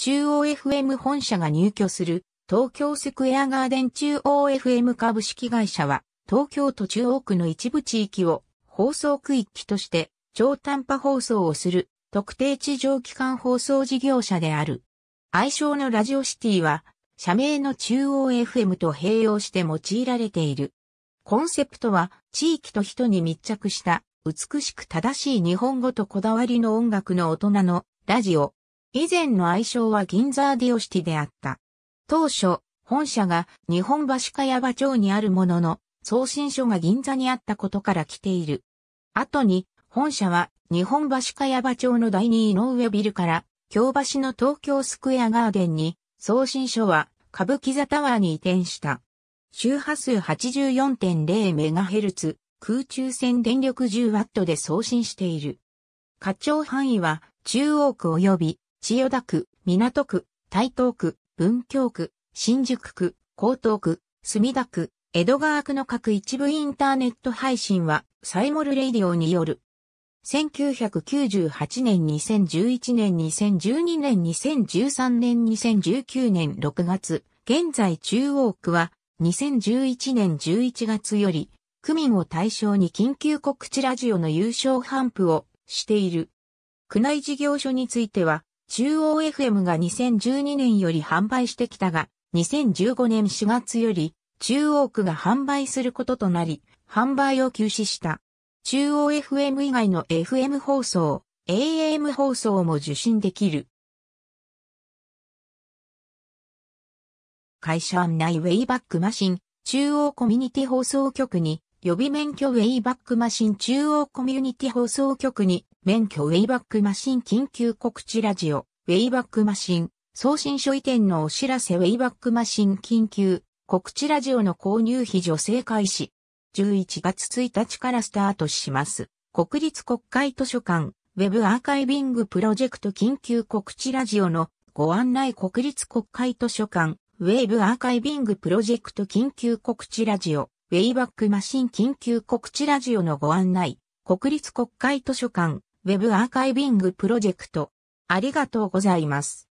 中央 FM 本社が入居する東京スクエアガーデン中央 FM 株式会社は東京都中央区の一部地域を放送区域として超短波放送をする特定地上機関放送事業者である。愛称のラジオシティは社名の中央 FM と併用して用いられている。コンセプトは地域と人に密着した美しく正しい日本語とこだわりの音楽の大人のラジオ以前の愛称は銀座ディオシティであった。当初、本社が日本橋茅場町にあるものの、送信所が銀座にあったことから来ている。後に、本社は日本橋茅場町の第二井上ビルから京橋の東京スクエアガーデンに、送信所は歌舞伎座タワーに移転した。周波数 84.0MHz、空中線電力 10W で送信している。課長範囲は中央区及び千代田区、港区、台東区、文京区、新宿区、江東区、墨田区、江戸川区の各一部インターネット配信は、サイモルレイディオによる。1998年、2011年、2012年、2013年、2019年6月、現在中央区は、2011年11月より、区民を対象に緊急告知ラジオの優勝頒布をしている。区内事業所については、中央 FM が2012年より販売してきたが、2015年4月より中央区が販売することとなり、販売を休止した。中央 FM 以外の FM 放送、AM 放送も受信できる。会社案内ウェイバックマシン、中央コミュニティ放送局に、予備免許ウェイバックマシン中央コミュニティ放送局に免許ウェイバックマシン緊急告知ラジオ、ウェイバックマシン、送信書移転のお知らせウェイバックマシン緊急、告知ラジオの購入費助成開始。11月1日からスタートします。国立国会図書館、ウェブアーカイビングプロジェクト緊急告知ラジオのご案内国立国会図書館、ウェブアーカイビングプロジェクト緊急告知ラジオ、ウェイバックマシン緊急告知ラジオのご案内、国立国会図書館、ウェブアーカイビングプロジェクト。ありがとうございます。